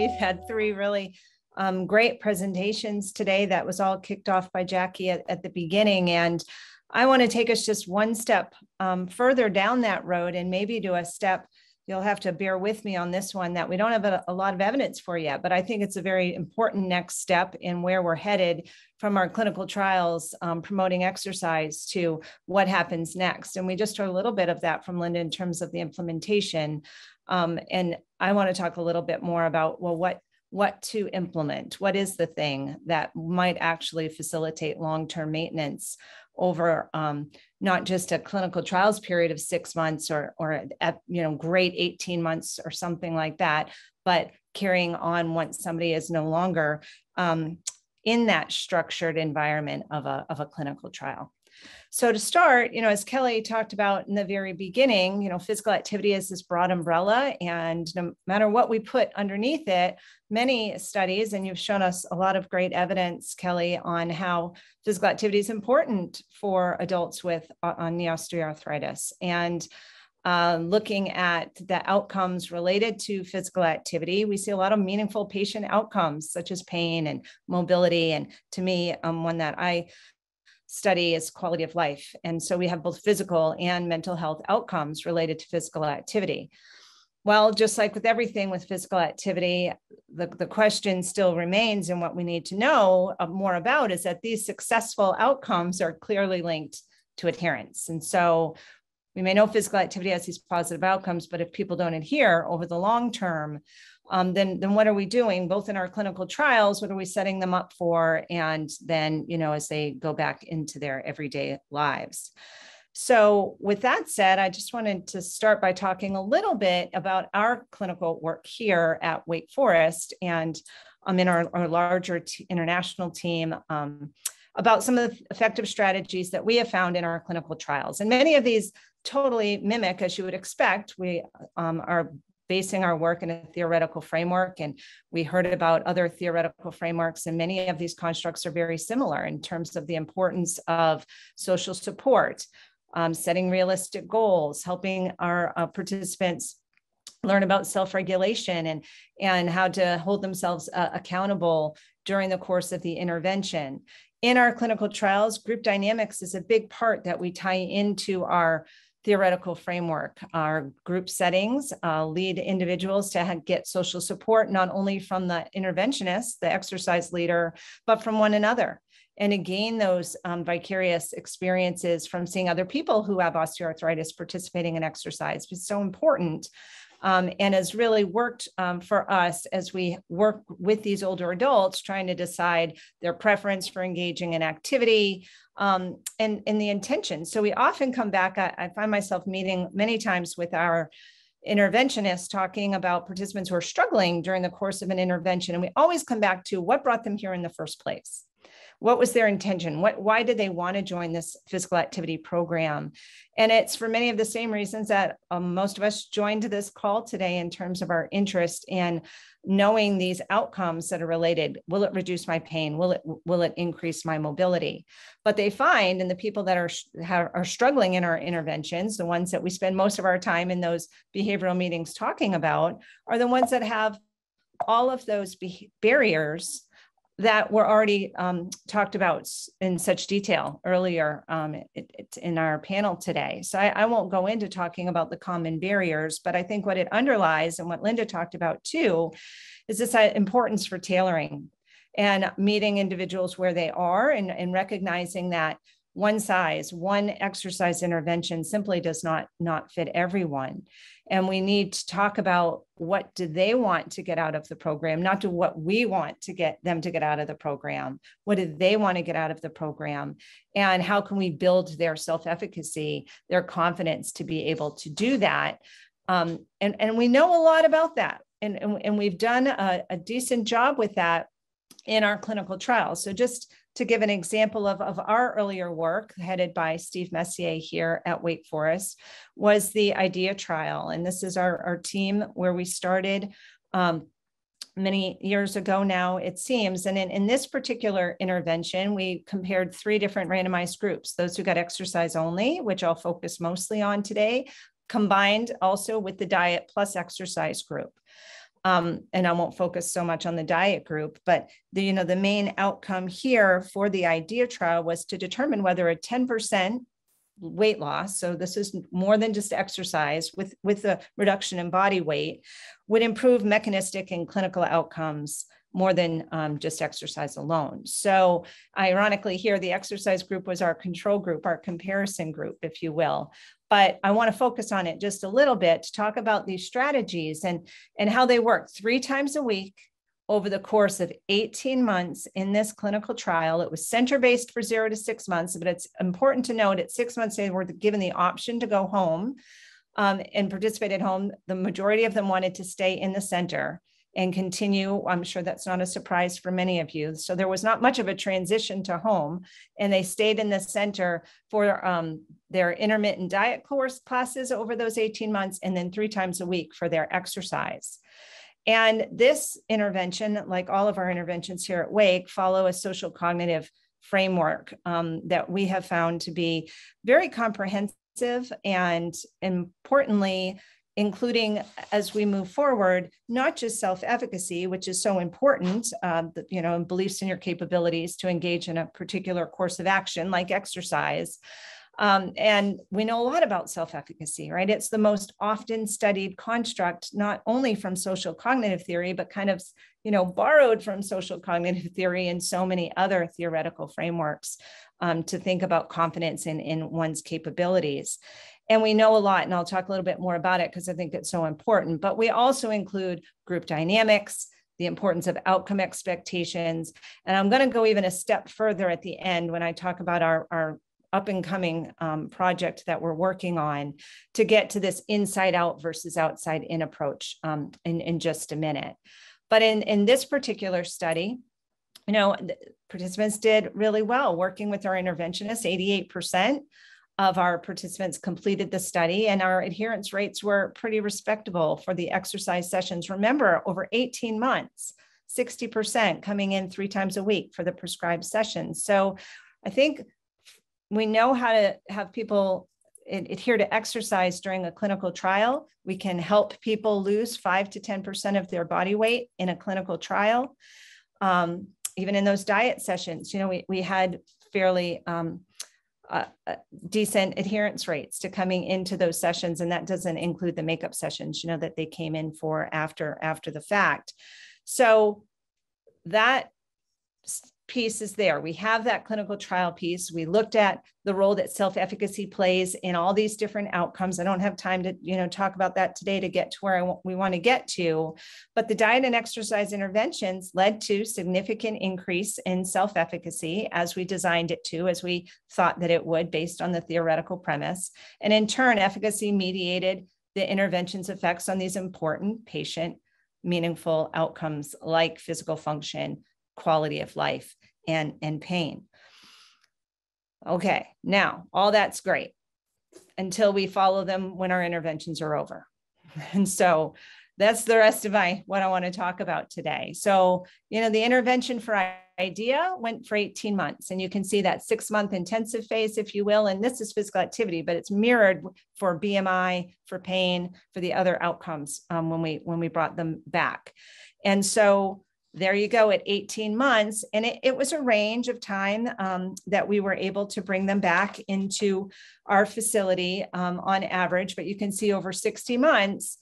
we've had three really um, great presentations today. That was all kicked off by Jackie at, at the beginning. And I want to take us just one step um, further down that road and maybe do a step. You'll have to bear with me on this one that we don't have a, a lot of evidence for yet, but I think it's a very important next step in where we're headed from our clinical trials um, promoting exercise to what happens next. And we just heard a little bit of that from Linda in terms of the implementation. Um, and I want to talk a little bit more about well, what what to implement what is the thing that might actually facilitate long-term maintenance over um, not just a clinical trials period of six months or or you know great 18 months or something like that but carrying on once somebody is no longer um, in that structured environment of a, of a clinical trial so to start, you know, as Kelly talked about in the very beginning, you know, physical activity is this broad umbrella and no matter what we put underneath it, many studies and you've shown us a lot of great evidence, Kelly, on how physical activity is important for adults with uh, on knee osteoarthritis and uh, looking at the outcomes related to physical activity, we see a lot of meaningful patient outcomes such as pain and mobility. And to me, um, one that I study is quality of life. And so we have both physical and mental health outcomes related to physical activity. Well, just like with everything with physical activity, the, the question still remains, and what we need to know uh, more about is that these successful outcomes are clearly linked to adherence. And so we may know physical activity has these positive outcomes, but if people don't adhere over the long term, um, then then what are we doing both in our clinical trials what are we setting them up for and then you know as they go back into their everyday lives so with that said i just wanted to start by talking a little bit about our clinical work here at wake forest and um, in our, our larger t- international team um, about some of the effective strategies that we have found in our clinical trials. And many of these totally mimic, as you would expect, we um, basing our work in a theoretical framework. And we heard about other theoretical frameworks, and many of these constructs are very similar in terms of the importance of social support, um, setting realistic goals, helping our uh, participants learn about self-regulation and and how to hold themselves uh, accountable during the course of the intervention in our clinical trials group dynamics is a big part that we tie into our theoretical framework. Our group settings uh, lead individuals to get social support, not only from the interventionist, the exercise leader, but from one another. And again, gain those um, vicarious experiences from seeing other people who have osteoarthritis participating in exercise is so important um, and has really worked um, for us as we work with these older adults trying to decide their preference for engaging in activity um, and, and the intention. So we often come back, I, I find myself meeting many times with our interventionists talking about participants who are struggling during the course of an intervention. And we always come back to what brought them here in the first place what was their intention what why did they want to join this physical activity program and it's for many of the same reasons that um, most of us joined this call today in terms of our interest in knowing these outcomes that are related will it reduce my pain will it will it increase my mobility but they find and the people that are are struggling in our interventions the ones that we spend most of our time in those behavioral meetings talking about are the ones that have all of those barriers that were already um, talked about in such detail earlier um, it, it, in our panel today. So I, I, won't go into talking about the common barriers, but I think what it underlies and what Linda talked about too is this uh, importance for tailoring and meeting individuals where they are and, and recognizing that one size one exercise intervention simply does not not fit everyone and we need to talk about what do they want to get out of the program not to what we want to get them to get out of the program what do they want to get out of the program and how can we build their self efficacy their confidence to be able to do that um, and and we know a lot about that and and, and we've done a, a decent job with that in our clinical trials so just to give an example of, of our earlier work, headed by Steve Messier here at Wake Forest, was the IDEA trial. And this is our, our team where we started um, many years ago now, it seems. And in, in this particular intervention, we compared three different randomized groups those who got exercise only, which I'll focus mostly on today, combined also with the diet plus exercise group um, and I won't focus so much on the diet group, but the you know the main outcome here for the idea trial was to determine whether a 10% weight loss, so this is more than just exercise with with a reduction in body weight, would improve mechanistic and clinical outcomes more than um, just exercise alone. So, ironically, here the exercise group was our control group, our comparison group, if you will but I want to focus on it just a little bit to talk about these strategies and, and how they work three times a week over the course of 18 months in this clinical trial. It was center based for zero to six months, but it's important to note at six months, they were given the option to go home um, and participate at home. The majority of them wanted to stay in the center and continue. I'm sure that's not a surprise for many of you. So there was not much of a transition to home, and they stayed in the center for um, their intermittent diet course classes over those 18 months, and then three times a week for their exercise. And this intervention, like all of our interventions here at Wake, follow a social cognitive framework um, that we have found to be very comprehensive and importantly including as we move forward, not just self-efficacy, which is so important, um, you know, and beliefs in your capabilities to engage in a particular course of action like exercise. Um, and we know a lot about self efficacy, right? It's the most often studied construct, not only from social cognitive theory, but kind of, you know, borrowed from social cognitive theory and so many other theoretical frameworks um, to think about confidence in, in one's capabilities. And we know a lot, and I'll talk a little bit more about it because I think it's so important. But we also include group dynamics, the importance of outcome expectations. And I'm going to go even a step further at the end when I talk about our, our up and coming um, project that we're working on to get to this inside out versus outside in approach um, in, in just a minute. But in, in this particular study, you know, participants did really well working with our interventionists, 88% of our participants completed the study, and our adherence rates were pretty respectable for the exercise sessions. Remember, over 18 months, 60% coming in three times a week for the prescribed sessions. So I think we know how to have people adhere to exercise during a clinical trial. We can help people lose five to 10% of their body weight in a clinical trial. Um, even in those diet sessions, you know, we, we had fairly um, uh, uh, decent adherence rates to coming into those sessions and that doesn't include the makeup sessions you know that they came in for after after the fact so that piece is there. We have that clinical trial piece. We looked at the role that self-efficacy plays in all these different outcomes. I don't have time to, you know, talk about that today to get to where I w- we want to get to, but the diet and exercise interventions led to significant increase in self-efficacy as we designed it to, as we thought that it would based on the theoretical premise. And in turn, efficacy mediated the intervention's effects on these important patient meaningful outcomes like physical function, quality of life and, and pain. Okay, now all that's great until we follow them when our interventions are over. And so that's the rest of my what I want to talk about today. So, you know, the intervention for idea went for 18 months and you can see that 6 month intensive phase if you will and this is physical activity but it's mirrored for BMI, for pain, for the other outcomes um, when we when we brought them back. And so there you go at 18 months. And it, it was a range of time um, that we were able to bring them back into our facility um, on average, but you can see over 60 months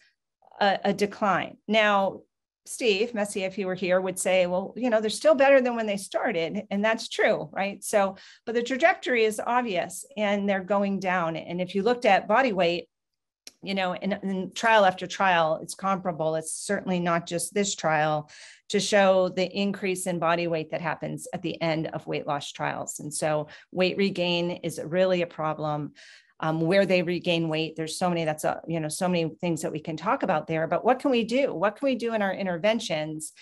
a, a decline. Now, Steve Messier, if he were here, would say, well, you know, they're still better than when they started. And that's true, right? So, but the trajectory is obvious and they're going down. And if you looked at body weight, you know, in, in trial after trial, it's comparable. It's certainly not just this trial to show the increase in body weight that happens at the end of weight loss trials. And so weight regain is really a problem. Um, where they regain weight. There's so many that's a, you know so many things that we can talk about there. But what can we do? What can we do in our interventions?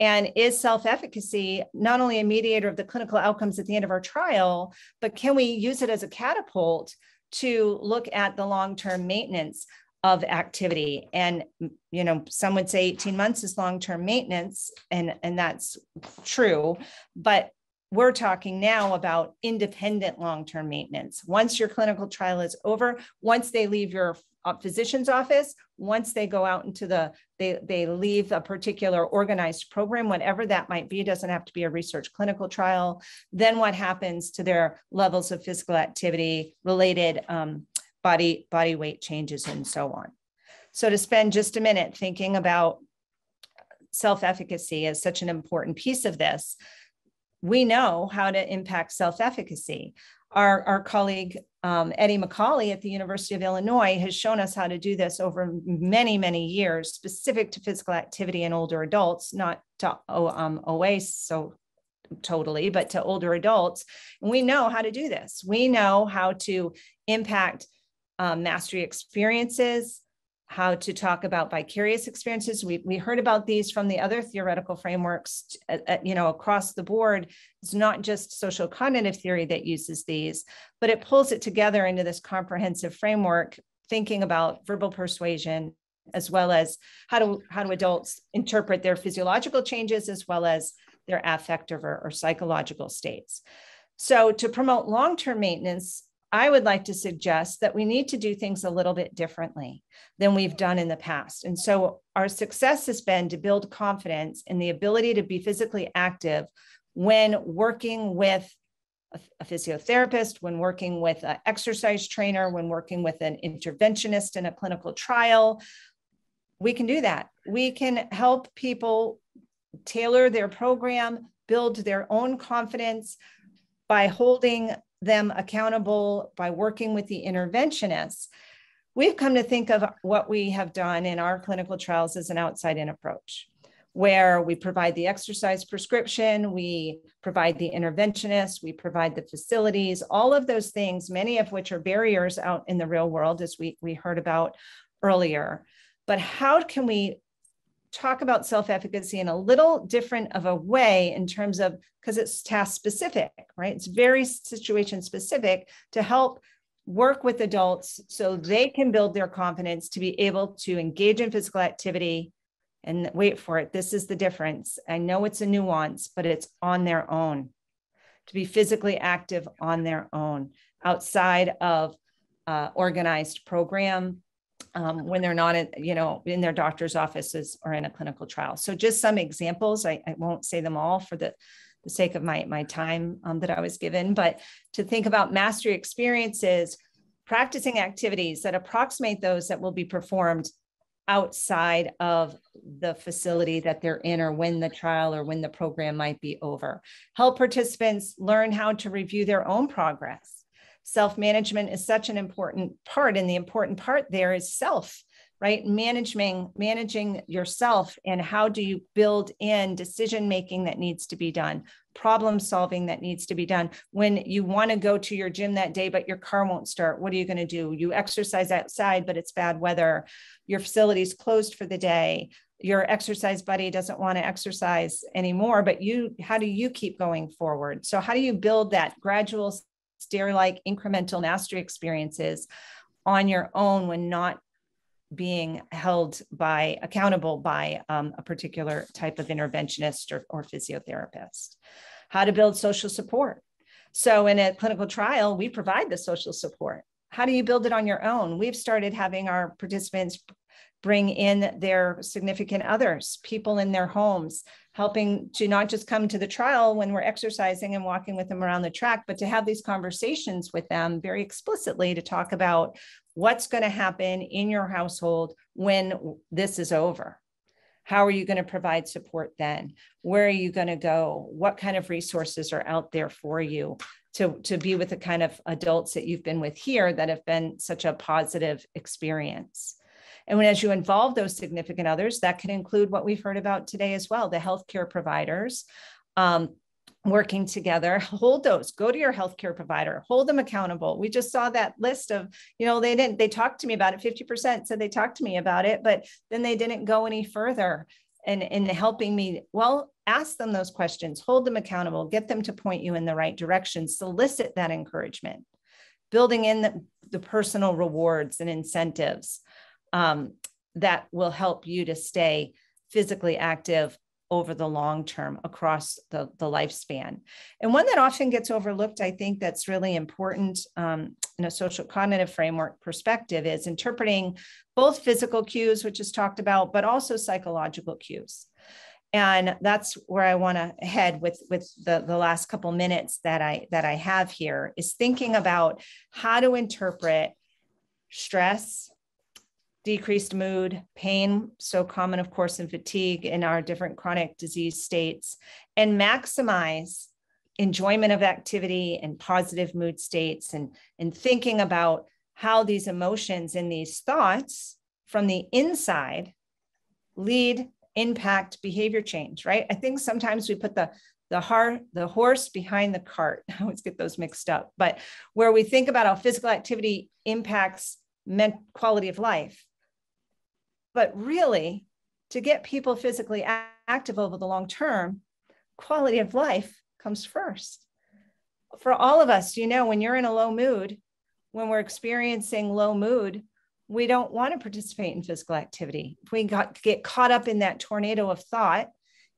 And is self efficacy not only a mediator of the clinical outcomes at the end of our trial, but can we use it as a catapult to look at the long-term maintenance of activity and you know some would say 18 months is long-term maintenance and and that's true but we're talking now about independent long-term maintenance once your clinical trial is over once they leave your uh, physician's office once they go out into the they they leave a particular organized program whatever that might be it doesn't have to be a research clinical trial then what happens to their levels of physical activity related um, body body weight changes and so on so to spend just a minute thinking about self-efficacy is such an important piece of this we know how to impact self efficacy our, our colleague um, Eddie McCauley at the University of Illinois has shown us how to do this over many, many years, specific to physical activity in older adults, not to oh, um, OA so totally, but to older adults. And we know how to do this. We know how to impact um, mastery experiences, how to talk about vicarious experiences. We, we heard about these from the other theoretical frameworks, uh, uh, you know, across the board. It's not just social cognitive theory that uses these, but it pulls it together into this comprehensive framework, thinking about verbal persuasion as well as how do how do adults interpret their physiological changes as well as their affective or, or psychological states. So to promote long-term maintenance, I would like to suggest that we need to do things a little bit differently than we've done in the past. And so our success has been to build confidence in the ability to be physically active when working with a physiotherapist, when working with an exercise trainer, when working with an interventionist in a clinical trial. We can do that. We can help people tailor their program, build their own confidence by holding them accountable by working with the interventionists, we've come to think of what we have done in our clinical trials as an outside in approach, where we provide the exercise prescription, we provide the interventionists, we provide the facilities, all of those things, many of which are barriers out in the real world, as we, we heard about earlier. But how can we talk about self efficacy in a little different of a way in terms of because it's task specific, right? It's very situation specific to help work with adults so they can build their confidence to be able to engage in physical activity and wait for it. This is the difference. I know it's a nuance, but it's on their own to be physically active on their own outside of uh, organized program um, when they're not, in, you know, in their doctor's offices or in a clinical trial. So just some examples. I, I won't say them all for the, the sake of my my time um, that I was given, but to think about mastery experiences, practicing activities that approximate those that will be performed outside of the facility that they're in or when the trial or when the program might be over. Help participants learn how to review their own progress self management is such an important part. And the important part there is self, right? Managing, managing yourself and how do you build in decision making that needs to be done, problem solving that needs to be done. When you want to go to your gym that day, but your car won't start, what are you going to do? You exercise outside, but it's bad weather. Your facility's closed for the day your exercise buddy doesn't want to exercise anymore but you how do you keep going forward so how do you build that gradual stair like incremental mastery experiences on your own when not being held by accountable by um, a particular type of interventionist or, or physiotherapist how to build social support so in a clinical trial we provide the social support how do you build it on your own we've started having our participants bring in their significant others, people in their homes, helping to not just come to the trial when we're exercising and walking with them around the track, but to have these conversations with them very explicitly to talk about what's going to happen in your household when this is over. How are you going to provide support then? Where are you going to go? What kind of resources are out there for you? to to be with the kind of adults that you've been with here that have been such a positive experience and when, as you involve those significant others, that can include what we've heard about today as well the healthcare providers. Um, working together hold those go to your healthcare provider hold them accountable we just saw that list of you know they didn't they talked to me about it 50% said they talked to me about it but then they didn't go any further and in helping me well ask them those questions hold them accountable get them to point you in the right direction solicit that encouragement building in the, the personal rewards and incentives um, that will help you to stay physically active over the long term across the, the lifespan. And one that often gets overlooked, I think, that's really important um, in a social cognitive framework perspective is interpreting both physical cues, which is talked about, but also psychological cues. And that's where I want to head with, with the, the last couple minutes that I that I have here is thinking about how to interpret stress, decreased mood, pain, so common, of course, in fatigue in our different chronic disease states, and maximize enjoyment of activity and positive mood states and, and thinking about how these emotions and these thoughts from the inside lead impact behavior change right i think sometimes we put the the har the horse behind the cart i always get those mixed up but where we think about how physical activity impacts men- quality of life but really, to get people physically active over the long term, quality of life comes first. For all of us, you know, when you're in a low mood, when we're experiencing low mood, we don't want to participate in physical activity. If we got, get caught up in that tornado of thought,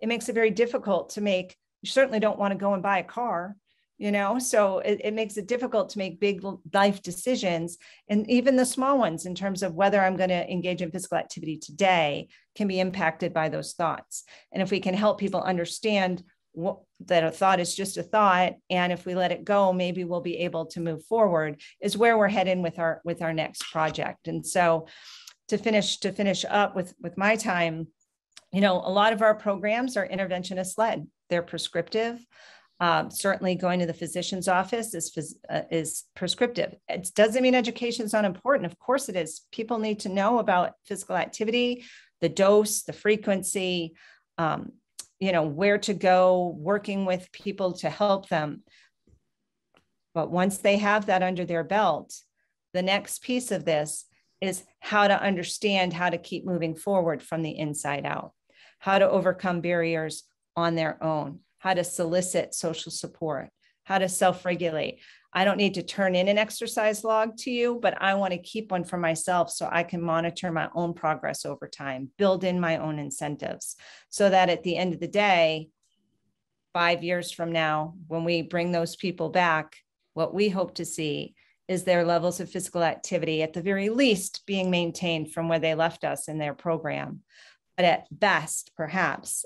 it makes it very difficult to make. You certainly don't want to go and buy a car you know so it, it, makes it difficult to make big life decisions and even the small ones in terms of whether i'm going to engage in physical activity today can be impacted by those thoughts and if we can help people understand what, that a thought is just a thought and if we let it go maybe we'll be able to move forward is where we're heading with our with our next project and so to finish to finish up with with my time you know a lot of our programs are interventionist led they're prescriptive um, certainly, going to the physician's office is uh, is prescriptive. It doesn't mean education is not important. Of course, it is. People need to know about physical activity, the dose, the frequency, um, you know, where to go, working with people to help them. But once they have that under their belt, the next piece of this is how to understand how to keep moving forward from the inside out, how to overcome barriers on their own, how to solicit social support, how to self regulate. I don't need to turn in an exercise log to you, but I want to keep one for myself so I can monitor my own progress over time, build in my own incentives so that at the end of the day, five years from now, when we bring those people back, what we hope to see is their levels of physical activity at the very least being maintained from where they left us in their program, but at best, perhaps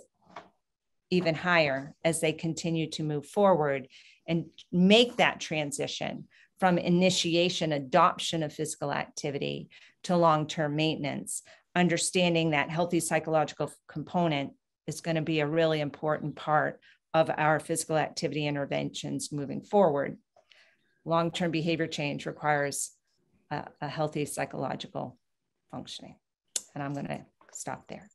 even higher as they continue to move forward and make that transition from initiation, adoption of physical activity to long term maintenance. Understanding that healthy psychological component is going to be a really important part of our physical activity interventions moving forward. Long term behavior change requires a, a healthy psychological functioning. And I'm going to stop there.